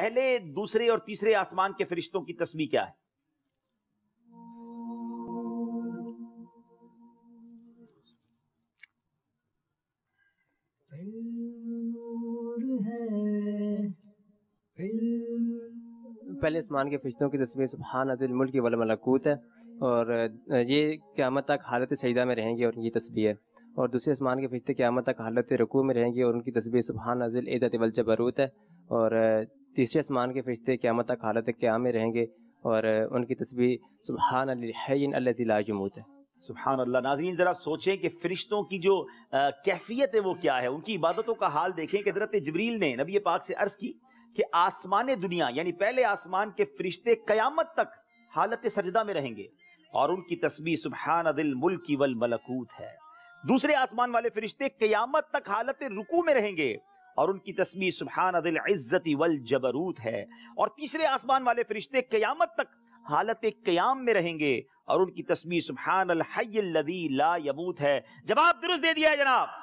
पहले दूसरे और तीसरे आसमान के फरिश्तों की तस्वीर क्या है पहले आसमान के फरिश्तों की तस्वीर सुबहान अदिल मुल्क वल मलकूत है और ये क्यामत तक हालत सजदा में रहेंगे और ये तस्वीर है और दूसरे आसमान के फरिश्ते क्यामत तक हालत रकू में रहेंगे और उनकी तस्वीर सुबहान अजिल एजत वल जबरूत है और तीसरे आसमान के फरिश्ते क्यामत तक हालत क्या में रहेंगे और उनकी तस्वीर सुबहान अल्लाजमूत है सुबहान अल्लाह नाजीन ज़रा सोचें कि फ़रिश्तों की जो कैफियत है वो क्या है उनकी इबादतों का हाल देखें कि हजरत जबरील ने नबी पाक से अर्ज़ की कि आसमान दुनिया यानी पहले आसमान के फरिश्ते क़यामत तक हालत सजदा में रहेंगे और उनकी तस्वीर सुबहान दिल मुल्की वल मलकूत है दूसरे आसमान वाले फरिश्ते क़यामत तक हालत रुकू में रहेंगे और उनकी तस्वीर सुबहान अदिल इज्जती वल जबरूत है और तीसरे आसमान वाले फरिश्ते क्यामत तक हालत क्याम में रहेंगे और उनकी तस्वीर सुबहान ला यबूत है जवाब दुरुस्त दे दिया है जनाब